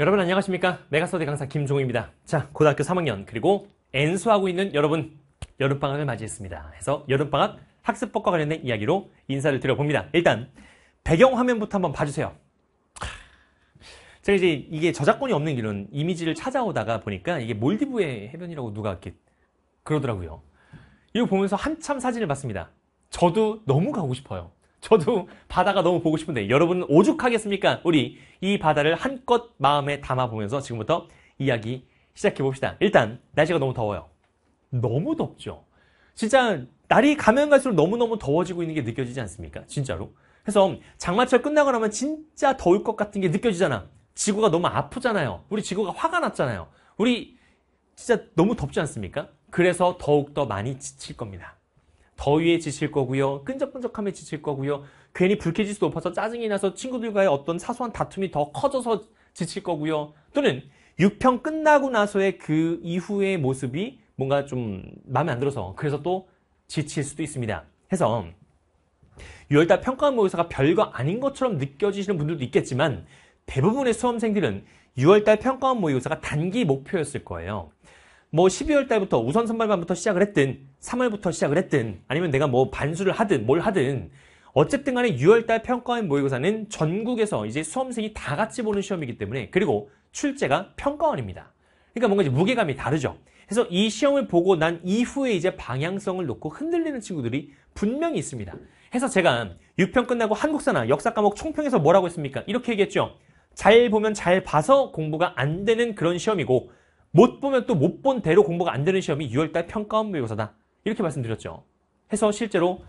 여러분 안녕하십니까 메가스터디 강사 김종우입니다 자 고등학교 3학년 그리고 엔수하고 있는 여러분 여름방학을 맞이했습니다 그래서 여름방학 학습법과 관련된 이야기로 인사를 드려봅니다 일단 배경화면부터 한번 봐주세요 제가 이제 이게 저작권이 없는 이런 이미지를 찾아오다가 보니까 이게 몰디브의 해변이라고 누가 이렇게 그러더라고요 이거 보면서 한참 사진을 봤습니다 저도 너무 가고 싶어요 저도 바다가 너무 보고 싶은데 여러분은 오죽하겠습니까? 우리 이 바다를 한껏 마음에 담아보면서 지금부터 이야기 시작해봅시다. 일단 날씨가 너무 더워요. 너무 덥죠. 진짜 날이 가면 갈수록 너무너무 더워지고 있는 게 느껴지지 않습니까? 진짜로. 그래서 장마철 끝나고 나면 진짜 더울 것 같은 게 느껴지잖아. 지구가 너무 아프잖아요. 우리 지구가 화가 났잖아요. 우리 진짜 너무 덥지 않습니까? 그래서 더욱더 많이 지칠 겁니다. 더위에 지칠 거고요. 끈적끈적함에 지칠 거고요. 괜히 불쾌지수 높아서 짜증이 나서 친구들과의 어떤 사소한 다툼이 더 커져서 지칠 거고요. 또는 6평 끝나고 나서의 그 이후의 모습이 뭔가 좀 마음에 안 들어서 그래서 또 지칠 수도 있습니다. 해서 6월달 평가 모의사가 별거 아닌 것처럼 느껴지시는 분들도 있겠지만 대부분의 수험생들은 6월달 평가원 모의고사가 단기 목표였을 거예요. 뭐 12월달부터 우선 선발반부터 시작을 했든 3월부터 시작을 했든 아니면 내가 뭐 반수를 하든 뭘 하든 어쨌든 간에 6월달 평가원 모의고사는 전국에서 이제 수험생이 다 같이 보는 시험이기 때문에 그리고 출제가 평가원입니다. 그러니까 뭔가 이제 무게감이 다르죠. 그래서 이 시험을 보고 난 이후에 이제 방향성을 놓고 흔들리는 친구들이 분명히 있습니다. 해서 제가 6평 끝나고 한국사나 역사 과목 총평에서 뭐라고 했습니까? 이렇게 얘기했죠. 잘 보면 잘 봐서 공부가 안 되는 그런 시험이고 못 보면 또 못 본 대로 공부가 안 되는 시험이 6월달 평가원 모의고사다. 이렇게 말씀드렸죠. 해서 실제로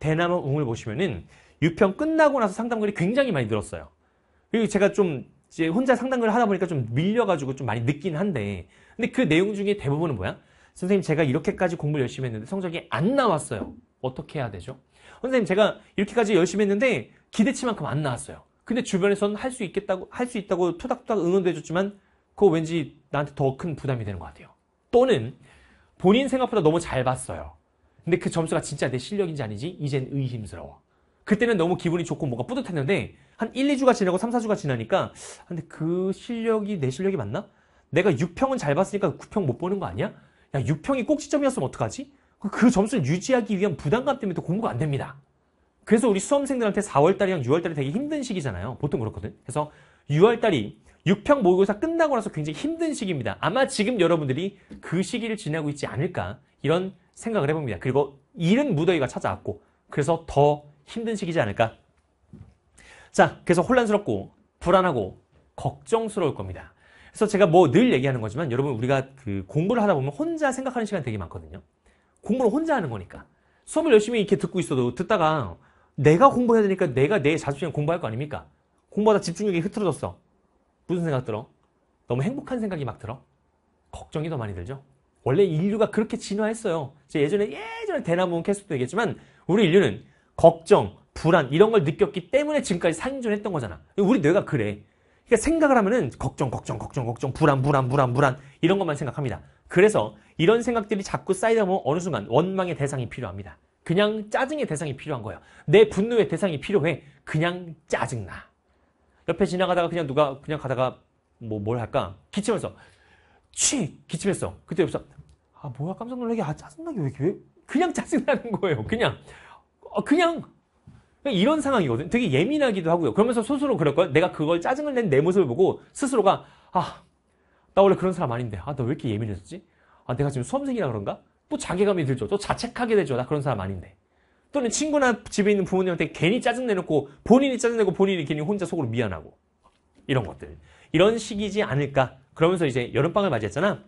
대나무 웅을 보시면은 6평 끝나고 나서 상담글이 굉장히 많이 늘었어요. 그리고 제가 좀 이제 혼자 상담글을 하다 보니까 좀 밀려가지고 좀 많이 늦긴 한데 근데 그 내용 중에 대부분은 뭐야? 선생님 제가 이렇게까지 공부를 열심히 했는데 성적이 안 나왔어요. 어떻게 해야 되죠? 선생님 제가 이렇게까지 열심히 했는데 기대치만큼 안 나왔어요. 근데 주변에서는 할 수 있겠다고 할 수 있다고 투닥투닥 응원도 해줬지만 그거 왠지 나한테 더 큰 부담이 되는 것 같아요. 또는 본인 생각보다 너무 잘 봤어요. 근데 그 점수가 진짜 내 실력인지 아닌지 이젠 의심스러워. 그때는 너무 기분이 좋고 뭔가 뿌듯했는데 한 1, 2주가 지나고 3, 4주가 지나니까 아, 근데 그 실력이 내 실력이 맞나? 내가 6평은 잘 봤으니까 9평 못 보는 거 아니야? 야 6평이 꼭지점이었으면 어떡하지? 그, 그 점수를 유지하기 위한 부담감 때문에 또 공부가 안 됩니다. 그래서 우리 수험생들한테 4월달이랑 6월달이 되게 힘든 시기잖아요. 보통 그렇거든. 그래서 6월달이 6평 모의고사 끝나고 나서 굉장히 힘든 시기입니다. 아마 지금 여러분들이 그 시기를 지나고 있지 않을까 이런 생각을 해봅니다. 그리고 이른 무더위가 찾아왔고 그래서 더 힘든 시기지 않을까. 자, 그래서 혼란스럽고 불안하고 걱정스러울 겁니다. 그래서 제가 뭐 늘 얘기하는 거지만 여러분 우리가 그 공부를 하다 보면 혼자 생각하는 시간 되게 많거든요. 공부를 혼자 하는 거니까. 수업을 열심히 이렇게 듣고 있어도 듣다가 내가 공부해야 되니까 내가 내자습시간 공부할 거 아닙니까? 공부하다 집중력이 흐트러졌어. 무슨 생각 들어? 너무 행복한 생각이 막 들어? 걱정이 더 많이 들죠? 원래 인류가 그렇게 진화했어요. 제가 예전에 예전에 대나무 캐스트도 얘기했지만 우리 인류는 걱정, 불안 이런 걸 느꼈기 때문에 지금까지 상존했던 거잖아. 우리 뇌가 그래. 그러니까 생각을 하면은 걱정, 걱정, 걱정, 걱정, 불안, 불안, 불안, 불안 이런 것만 생각합니다. 그래서 이런 생각들이 자꾸 쌓이다 보면 어느 순간 원망의 대상이 필요합니다. 그냥 짜증의 대상이 필요한 거예요. 내 분노의 대상이 필요해. 그냥 짜증나. 옆에 지나가다가 그냥 누가 그냥 가다가 뭐 뭘 할까? 기침해서 취 기침했어. 그때 옆에서 아 뭐야 깜짝 놀래게아 짜증나게 왜 이렇게 왜 그냥 짜증나는 거예요. 그냥 어, 그냥, 그냥 이런 상황이거든. 되게 예민하기도 하고요. 그러면서 스스로 그럴걸? 내가 그걸 짜증을 낸 내 모습을 보고 스스로가 아 나 원래 그런 사람 아닌데 아나 왜 이렇게 예민해졌지? 아 내가 지금 수험생이라 그런가? 또 자괴감이 들죠. 또 자책하게 되죠. 나 그런 사람 아닌데. 또는 친구나 집에 있는 부모님한테 괜히 짜증내놓고 본인이 짜증내고 본인이 괜히 혼자 속으로 미안하고 이런 것들 이런 식이지 않을까 그러면서 이제 여름방을 맞이했잖아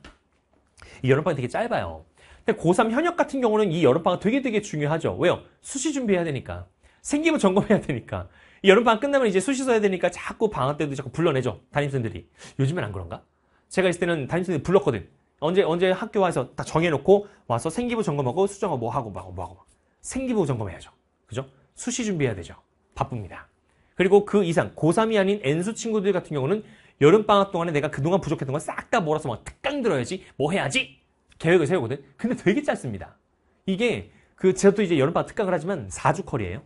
이 여름방이 되게 짧아요 근데 고3 현역 같은 경우는 이 여름방학 되게 되게 중요하죠 왜요? 수시 준비해야 되니까 생기부 점검해야 되니까 이 여름방학 끝나면 이제 수시 써야 되니까 자꾸 방학 때도 자꾸 불러내죠 담임선들이 생 요즘엔 안 그런가? 제가 있을 때는 담임선들 생 불렀거든 언제 언제 학교 와서 다 정해놓고 와서 생기부 점검하고 수정하고 뭐 하고 뭐 하고 뭐 하고 생기부 점검해야죠. 그죠? 수시 준비해야 되죠. 바쁩니다. 그리고 그 이상 고3이 아닌 N수 친구들 같은 경우는 여름방학 동안에 내가 그동안 부족했던 걸 싹 다 몰아서 막 특강 들어야지 뭐 해야지 계획을 세우거든. 근데 되게 짧습니다. 이게 그 제가 또 이제 여름방학 특강을 하지만 4주 컬이에요.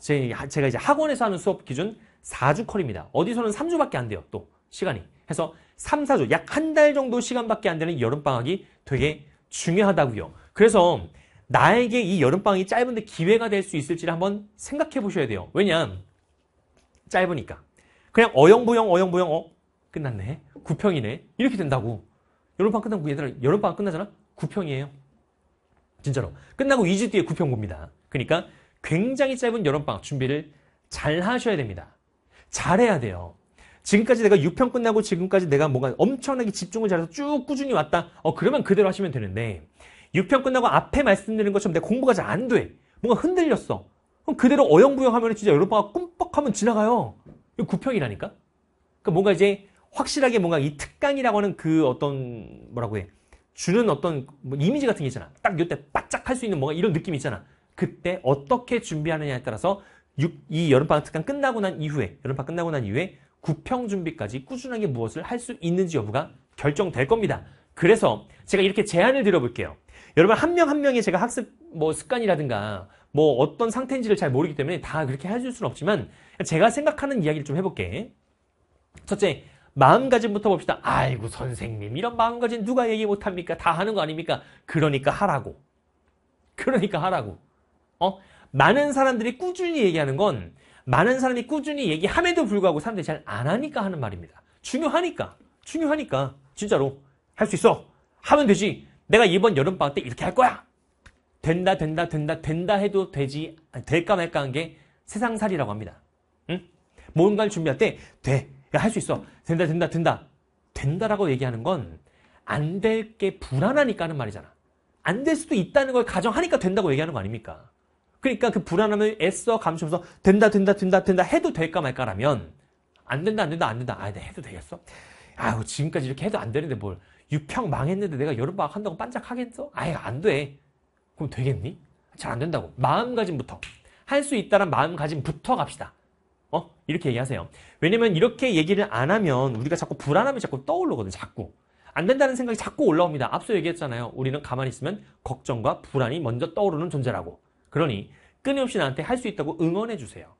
제, 제가 이제 학원에서 하는 수업 기준 4주 컬입니다. 어디서는 3주밖에 안 돼요. 또 시간이. 해서 3, 4주 약 한 달 정도 시간밖에 안 되는 여름방학이 되게 중요하다고요. 그래서 나에게 이 여름방학이 짧은데 기회가 될 수 있을지를 한번 생각해 보셔야 돼요. 왜냐? 짧으니까. 그냥 어영부영 어영부영 어 끝났네. 9평이네 이렇게 된다고. 여름방학 끝나고 그 얘들아 여름방학 끝나잖아. 9평이에요 진짜로. 끝나고 2주 뒤에 9평 봅니다. 그러니까 굉장히 짧은 여름방학 준비를 잘 하셔야 됩니다. 잘해야 돼요. 지금까지 내가 6평 끝나고 지금까지 내가 뭔가 엄청나게 집중을 잘해서 쭉 꾸준히 왔다. 어, 그러면 그대로 하시면 되는데 6편 끝나고 앞에 말씀드린 것처럼 내 공부가 잘 안 돼. 뭔가 흔들렸어. 그럼 그대로 어영부영 하면 진짜 여러분가 꿈뻑하면 지나가요. 이거 9평이라니까? 그러니까 뭔가 이제 확실하게 뭔가 이 특강이라고 하는 그 어떤 뭐라고 해. 주는 어떤 뭐 이미지 같은 게 있잖아. 딱 이때 바짝 할 수 있는 뭔가 이런 느낌이 있잖아. 그때 어떻게 준비하느냐에 따라서 6, 이 여름방학 특강 끝나고 난 이후에 여름방학 끝나고 난 이후에 9평 준비까지 꾸준하게 무엇을 할 수 있는지 여부가 결정될 겁니다. 그래서 제가 이렇게 제안을 드려볼게요. 여러분 한 명 한 명이 제가 학습 뭐 습관이라든가 뭐 어떤 상태인지를 잘 모르기 때문에 다 그렇게 해줄 수는 없지만 제가 생각하는 이야기를 좀 해볼게. 첫째, 마음가짐부터 봅시다. 아이고 선생님 이런 마음가짐 누가 얘기 못합니까? 다 하는 거 아닙니까? 그러니까 하라고. 그러니까 하라고. 어? 많은 사람들이 꾸준히 얘기하는 건 많은 사람이 꾸준히 얘기함에도 불구하고 사람들이 잘 안 하니까 하는 말입니다. 중요하니까. 중요하니까. 진짜로. 할 수 있어. 하면 되지. 내가 이번 여름방학 때 이렇게 할 거야. 된다, 된다, 된다, 된다 해도 되지, 될까 말까 한 게 세상살이라고 합니다. 응? 뭔가를 준비할 때, 돼. 할수 있어. 된다, 된다, 된다. 된다라고 얘기하는 건 안 될 게 불안하니까 하는 말이잖아. 안 될 수도 있다는 걸 가정하니까 된다고 얘기하는 거 아닙니까? 그러니까 그 불안함을 애써 감추면서 된다, 된다, 된다, 된다 해도 될까 말까라면 안 된다, 안 된다, 안 된다. 아, 네, 해도 되겠어? 아우, 지금까지 이렇게 해도 안 되는데 뭘. 유평 망했는데 내가 여름방학 한다고 반짝하겠어? 아예 안 돼. 그럼 되겠니? 잘 안 된다고. 마음가짐부터. 할 수있다란 마음가짐부터 갑시다. 어? 이렇게 얘기하세요. 왜냐면 이렇게 얘기를 안 하면 우리가 자꾸 불안함이 자꾸 떠오르거든, 자꾸. 안 된다는 생각이 자꾸 올라옵니다. 앞서 얘기했잖아요. 우리는 가만히 있으면 걱정과 불안이 먼저 떠오르는 존재라고. 그러니 끊임없이 나한테 할 수 있다고 응원해주세요.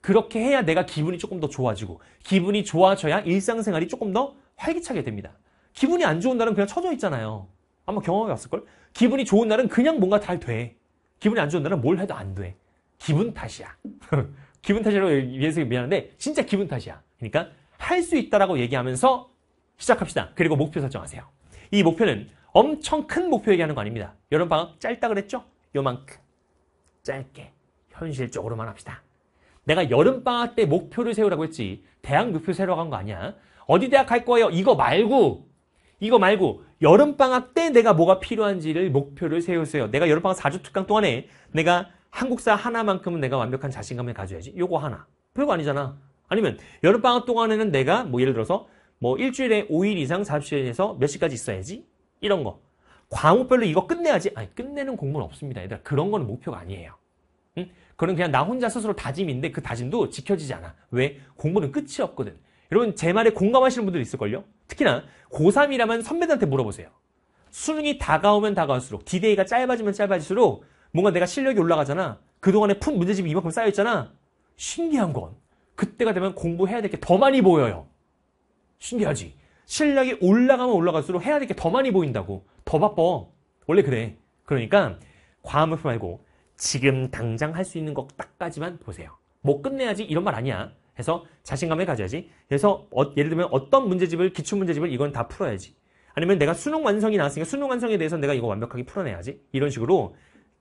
그렇게 해야 내가 기분이 조금 더 좋아지고, 기분이 좋아져야 일상생활이 조금 더 활기차게 됩니다. 기분이 안 좋은 날은 그냥 쳐져 있잖아요. 아마 경험해 봤을걸? 기분이 좋은 날은 그냥 뭔가 잘 돼. 기분이 안 좋은 날은 뭘 해도 안 돼. 기분 탓이야. 기분 탓이라고 얘기해서 미안한데 진짜 기분 탓이야. 그러니까 할 수 있다라고 얘기하면서 시작합시다. 그리고 목표 설정하세요. 이 목표는 엄청 큰 목표 얘기하는 거 아닙니다. 여름 방학 짧다 그랬죠? 요만큼. 짧게 현실적으로만 합시다. 내가 여름 방학 때 목표를 세우라고 했지. 대학 목표 세우라고 한 거 아니야. 어디 대학 갈 거예요? 이거 말고 이거 말고 여름방학 때 내가 뭐가 필요한지를 목표를 세우세요. 내가 여름방학 4주 특강 동안에 내가 한국사 하나만큼은 내가 완벽한 자신감을 가져야지. 요거 하나. 별거 아니잖아. 아니면 여름방학 동안에는 내가 뭐 예를 들어서 뭐 일주일에 5일 이상 4 0시에서몇 시까지 있어야지. 이런 거. 과목별로 이거 끝내야지. 아니 끝내는 공부는 없습니다. 얘들아 그런 거는 목표가 아니에요. 응? 그건 그냥 나 혼자 스스로 다짐인데 그 다짐도 지켜지지 않아. 왜? 공부는 끝이 없거든. 여러분 제 말에 공감하시는 분들 있을걸요? 특히나 고3이라면 선배들한테 물어보세요. 수능이 다가오면 다가올수록 디데이가 짧아지면 짧아질수록 뭔가 내가 실력이 올라가잖아. 그동안에 푼 문제집이 이만큼 쌓여있잖아. 신기한 건 그때가 되면 공부해야 될 게 더 많이 보여요. 신기하지? 실력이 올라가면 올라갈수록 해야 될 게 더 많이 보인다고. 더 바빠. 원래 그래. 그러니까 과목을 말고 지금 당장 할 수 있는 것 딱까지만 보세요. 뭐 끝내야지 이런 말 아니야. 그래서 자신감을 가져야지. 그래서 어, 예를 들면 어떤 문제집을 기출 문제집을 이건 다 풀어야지. 아니면 내가 수능 완성이 나왔으니까 수능 완성에 대해서 내가 이거 완벽하게 풀어내야지. 이런 식으로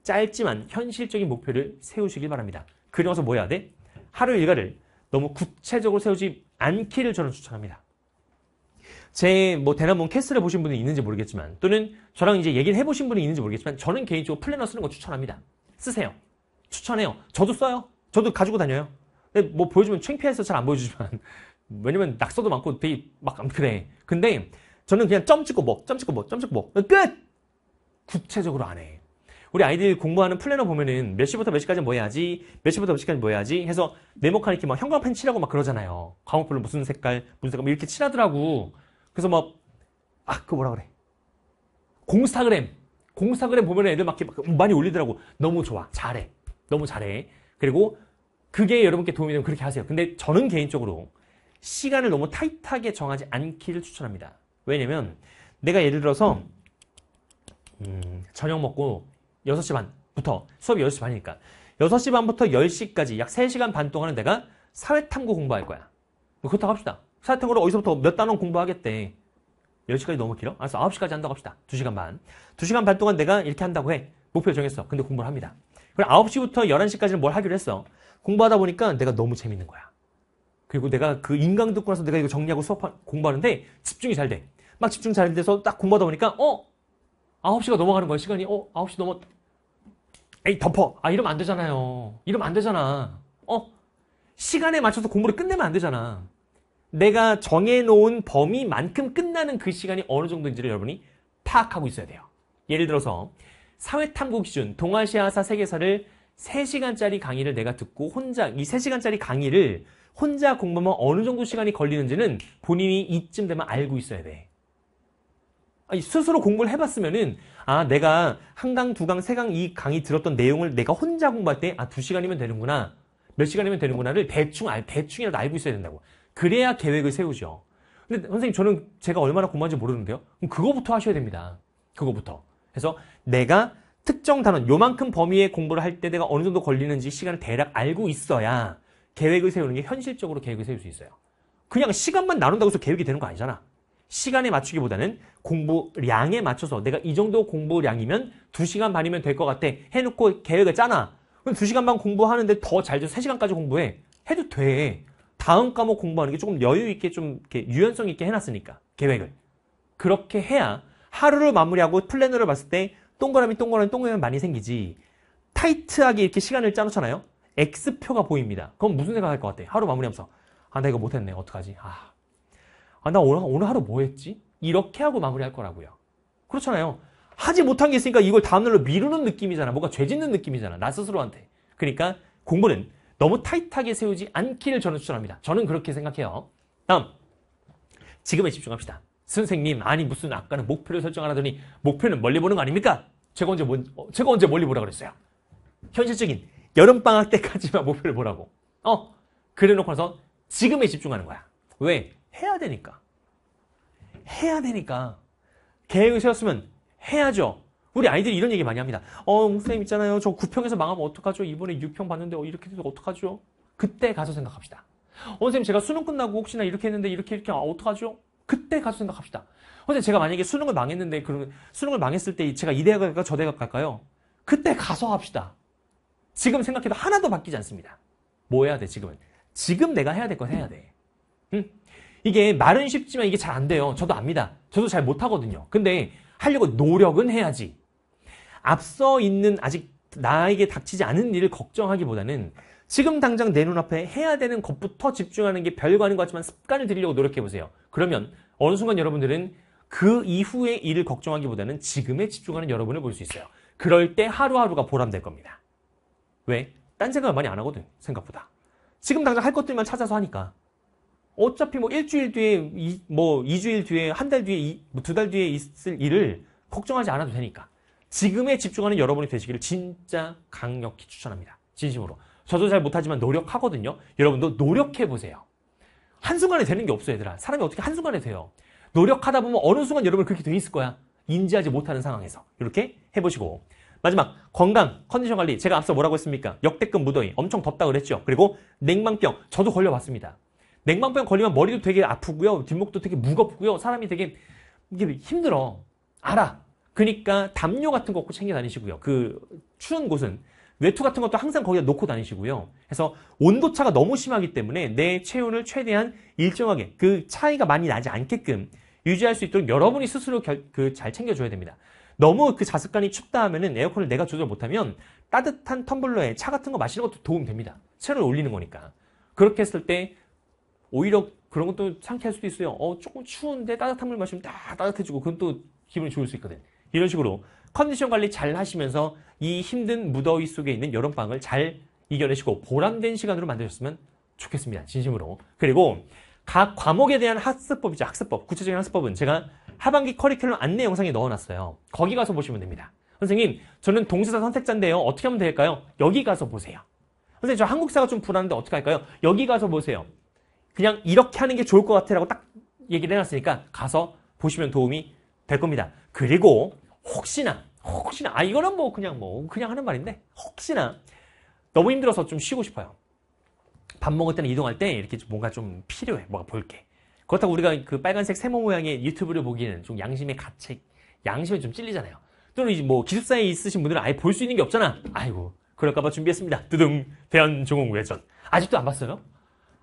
짧지만 현실적인 목표를 세우시길 바랍니다. 그래서 뭐 해야 돼? 하루 일과를 너무 구체적으로 세우지 않기를 저는 추천합니다. 제 뭐 대나무 캐스를 보신 분이 있는지 모르겠지만 또는 저랑 이제 얘기를 해보신 분이 있는지 모르겠지만 저는 개인적으로 플래너 쓰는 거 추천합니다. 쓰세요. 추천해요. 저도 써요. 저도 가지고 다녀요. 근데 뭐 보여주면 창피해서 잘 안 보여주지만 왜냐면 낙서도 많고 되게 막 그래. 근데 저는 그냥 점 찍고 먹, 점 찍고 먹, 점 찍고 먹. 끝! 구체적으로 안 해. 우리 아이들 공부하는 플래너 보면은 몇 시부터 몇 시까지 뭐 해야지, 몇 시부터 몇 시까지 뭐 해야지 해서 네모칸 이렇게 막 형광펜 칠하고 막 그러잖아요. 광목별로 무슨 색깔, 무슨 색깔 이렇게 칠하더라고. 그래서 막, 아, 그거 뭐라 그래. 공스타그램. 공스타그램 보면 애들 막 이렇게 많이 올리더라고. 너무 좋아. 잘해. 너무 잘해. 그리고 그게 여러분께 도움이 되면 그렇게 하세요. 근데 저는 개인적으로 시간을 너무 타이트하게 정하지 않기를 추천합니다. 왜냐면 내가 예를 들어서 음, 저녁 먹고 6시 반부터 수업이 10시 반이니까 6시 반부터 10시까지 약 3시간 반 동안은 내가 사회탐구 공부할 거야. 뭐 그렇다고 합시다. 사회탐구를 어디서부터 몇 단원 공부하겠대. 10시까지 너무 길어? 알았어. 9시까지 한다고 합시다. 2시간 반. 2시간 반 동안 내가 이렇게 한다고 해. 목표 정했어. 근데 공부를 합니다. 그럼 9시부터 11시까지는 뭘 하기로 했어. 공부하다 보니까 내가 너무 재밌는 거야. 그리고 내가 그 인강 듣고 나서 내가 이거 정리하고 수업 공부하는데 집중이 잘 돼. 막 집중 잘 돼서 딱 공부하다 보니까 어 9시가 넘어가는 거야 시간이 어 9시 넘어 에이 덮어 아 이러면 안 되잖아요 이러면 안 되잖아 어 시간에 맞춰서 공부를 끝내면 안 되잖아 내가 정해놓은 범위만큼 끝나는 그 시간이 어느 정도인지를 여러분이 파악하고 있어야 돼요 예를 들어서 사회탐구 기준 동아시아사 세계사를 3시간짜리 강의를 내가 듣고 혼자 이 3시간짜리 강의를 혼자 공부하면 어느 정도 시간이 걸리는지는 본인이 이쯤 되면 알고 있어야 돼. 아, 스스로 공부를 해봤으면은 아 내가 한 강, 두 강, 세강 이 강의 들었던 내용을 내가 혼자 공부할 때아두 시간이면 되는구나 몇 시간이면 되는구나를 대충 알 대충이라도 알고 있어야 된다고. 그래야 계획을 세우죠. 근데 선생님 저는 제가 얼마나 공부한지 모르는데요. 그럼 그거부터 하셔야 됩니다. 그거부터. 그래서 내가 특정 단원, 요만큼 범위의 공부를 할 때 내가 어느 정도 걸리는지 시간을 대략 알고 있어야 계획을 세우는 게 현실적으로 계획을 세울 수 있어요. 그냥 시간만 나눈다고 해서 계획이 되는 거 아니잖아. 시간에 맞추기보다는 공부량에 맞춰서 내가 이 정도 공부량이면 2시간 반이면 될 것 같아 해놓고 계획을 짜나 그럼 2시간 반 공부하는데 더잘 돼서 3시간까지 공부해 해도 돼 다음 과목 공부하는 게 조금 여유 있게 좀 유연성 있게 해놨으니까 계획을 그렇게 해야 하루를 마무리하고 플래너를 봤을 때 동그라미 동그라미 동그라미 많이 생기지 타이트하게 이렇게 시간을 짜놓잖아요. X표가 보입니다. 그럼 무슨 생각할 것 같아? 하루 마무리하면서 아 나 이거 못했네 어떡하지? 아, 아나 오늘, 오늘 하루 뭐 했지? 이렇게 하고 마무리할 거라고요. 그렇잖아요. 하지 못한 게 있으니까 이걸 다음날로 미루는 느낌이잖아. 뭔가 죄짓는 느낌이잖아. 나 스스로한테. 그러니까 공부는 너무 타이트하게 세우지 않기를 저는 추천합니다. 저는 그렇게 생각해요. 다음 지금에 집중합시다. 선생님, 아니 무슨 아까는 목표를 설정하라더니 목표는 멀리 보는 거 아닙니까? 제가 언제, 어, 제가 언제 멀리 보라 고 그랬어요? 현실적인 여름방학 때까지만 목표를 보라고. 어, 그래놓고서 나 지금에 집중하는 거야. 왜? 해야 되니까. 해야 되니까. 계획을 세웠으면 해야죠. 우리 아이들이 이런 얘기 많이 합니다. 어, 음, 선생님 있잖아요. 저 9평에서 망하면 어떡하죠? 이번에 6평 봤는데 어, 이렇게 돼서 어떡하죠? 그때 가서 생각합시다. 어, 선생님 제가 수능 끝나고 혹시나 이렇게 했는데 이렇게 이렇게 아, 어떡하죠? 그때 가서 생각합시다. 근데 제가 만약에 수능을 망했는데 그런 수능을 망했을 때 제가 이 대학 갈까 저 대학 갈까요? 그때 가서 합시다. 지금 생각해도 하나도 바뀌지 않습니다. 뭐 해야 돼 지금은? 지금 내가 해야 될 건 해야 돼. 응? 이게 말은 쉽지만 이게 잘 안 돼요. 저도 압니다. 저도 잘 못하거든요. 근데 하려고 노력은 해야지. 앞서 있는 아직 나에게 닥치지 않은 일을 걱정하기보다는 지금 당장 내 눈앞에 해야 되는 것부터 집중하는 게 별거아닌 것 같지만 습관을 들이려고 노력해보세요. 그러면 어느 순간 여러분들은 그 이후의 일을 걱정하기보다는 지금에 집중하는 여러분을 볼 수 있어요. 그럴 때 하루하루가 보람될 겁니다. 왜? 딴 생각을 많이 안 하거든, 생각보다. 지금 당장 할 것들만 찾아서 하니까. 어차피 뭐 일주일 뒤에, 이, 뭐 2주일 뒤에, 한 달 뒤에, 뭐 두달 뒤에 있을 일을 걱정하지 않아도 되니까. 지금에 집중하는 여러분이 되시기를 진짜 강력히 추천합니다. 진심으로. 저도 잘 못하지만 노력하거든요. 여러분도 노력해보세요. 한순간에 되는 게 없어요, 얘들아. 사람이 어떻게 한순간에 돼요? 노력하다 보면 어느 순간 여러분 그렇게 돼 있을 거야. 인지하지 못하는 상황에서. 이렇게 해보시고. 마지막, 건강, 컨디션 관리. 제가 앞서 뭐라고 했습니까? 역대급 무더위. 엄청 덥다 그랬죠. 그리고 냉방병. 저도 걸려봤습니다. 냉방병 걸리면 머리도 되게 아프고요. 뒷목도 되게 무겁고요. 사람이 되게 이게 힘들어. 알아. 그러니까 담요 같은 거 꼭 챙겨 다니시고요. 그 추운 곳은 외투 같은 것도 항상 거기다 놓고 다니시고요. 그래서 온도차가 너무 심하기 때문에 내 체온을 최대한 일정하게 그 차이가 많이 나지 않게끔 유지할 수 있도록 여러분이 스스로 그잘 챙겨줘야 됩니다. 너무 그 자습관이 춥다 하면은 에어컨을 내가 조절 못하면 따뜻한 텀블러에 차 같은 거 마시는 것도 도움 됩니다. 체온을 올리는 거니까. 그렇게 했을 때 오히려 그런 것도 상쾌할 수도 있어요. 어, 조금 추운데 따뜻한 물 마시면 딱 따뜻해지고 그건 또 기분이 좋을 수 있거든. 이런 식으로 컨디션 관리 잘 하시면서 이 힘든 무더위 속에 있는 여름방을 잘 이겨내시고 보람된 시간으로 만드셨으면 좋겠습니다. 진심으로. 그리고 각 과목에 대한 학습법이죠. 학습법. 구체적인 학습법은 제가 하반기 커리큘럼 안내 영상에 넣어놨어요. 거기 가서 보시면 됩니다. 선생님, 저는 동사사 선택자인데요. 어떻게 하면 될까요? 여기 가서 보세요. 선생님, 저 한국사가 좀 불안한데 어떻게 할까요? 여기 가서 보세요. 그냥 이렇게 하는 게 좋을 것 같아라고 딱 얘기를 해놨으니까 가서 보시면 도움이 될 겁니다. 그리고 혹시나 혹시나 아 이거는 뭐 그냥 뭐 그냥 하는 말인데 혹시나 너무 힘들어서 좀 쉬고 싶어요. 밥 먹을 때나 이동할 때 이렇게 뭔가 좀 필요해 뭐가 볼게. 그렇다고 우리가 그 빨간색 세모 모양의 유튜브를 보기에는 좀 양심의 가책 양심이좀 찔리잖아요. 또는 이제 뭐 기숙사에 있으신 분들은 아예 볼 수 있는 게 없잖아. 아이고 그럴까봐 준비했습니다. 두둥 대한종국 외전 아직도 안 봤어요?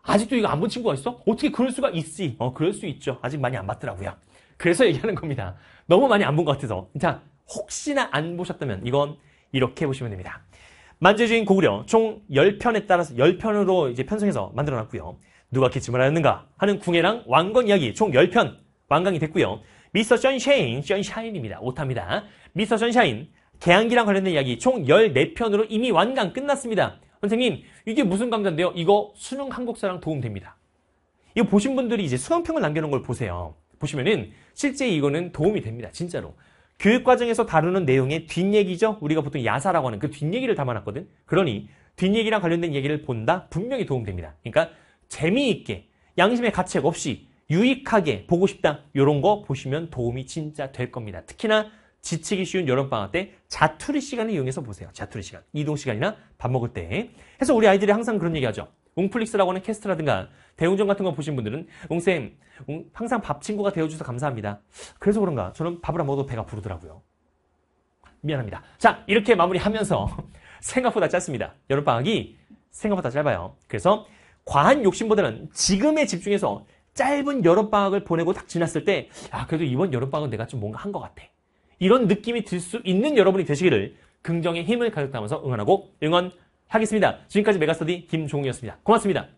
아직도 이거 안 본 친구가 있어? 어떻게 그럴 수가 있지? 어 그럴 수 있죠. 아직 많이 안 봤더라고요. 그래서 얘기하는 겁니다. 너무 많이 안 본 것 같아서. 자, 혹시나 안 보셨다면 이건 이렇게 보시면 됩니다. 만재주인 고구려 총 10편에 따라서 10편으로 이제 편성해서 만들어 놨고요. 누가 기침을 하였는가 하는 궁예랑 왕건 이야기 총 10편 완강이 됐고요. 미스터 션샤인, 션샤인입니다. 오타입니다. 미스터 션샤인, 개항기랑 관련된 이야기 총 14편으로 이미 완강 끝났습니다. 선생님, 이게 무슨 강좌인데요? 이거 수능 한국사랑 도움됩니다. 이거 보신 분들이 이제 수강평을 남겨놓은 걸 보세요. 보시면은 실제 이거는 도움이 됩니다. 진짜로. 교육 과정에서 다루는 내용의 뒷얘기죠. 우리가 보통 야사라고 하는 그 뒷얘기를 담아놨거든. 그러니 뒷얘기랑 관련된 얘기를 본다. 분명히 도움됩니다. 그러니까 재미있게 양심의 가책 없이 유익하게 보고 싶다. 이런 거 보시면 도움이 진짜 될 겁니다. 특히나 지치기 쉬운 여름방학 때 자투리 시간을 이용해서 보세요. 자투리 시간. 이동 시간이나 밥 먹을 때. 해서 우리 아이들이 항상 그런 얘기하죠. 웅플릭스라고 하는 캐스트라든가 대웅전 같은 거 보신 분들은 웅쌤 항상 밥 친구가 되어주셔서 감사합니다. 그래서 그런가 저는 밥을 안 먹어도 배가 부르더라고요. 미안합니다. 자 이렇게 마무리하면서 생각보다 짧습니다. 여름방학이 생각보다 짧아요. 그래서 과한 욕심보다는 지금에 집중해서 짧은 여름방학을 보내고 딱 지났을 때 아, 그래도 이번 여름방학은 내가 좀 뭔가 한 것 같아. 이런 느낌이 들 수 있는 여러분이 되시기를 긍정의 힘을 가득 담아서 응원하고 응원하겠습니다. 지금까지 메가스터디 김종욱였습니다 고맙습니다.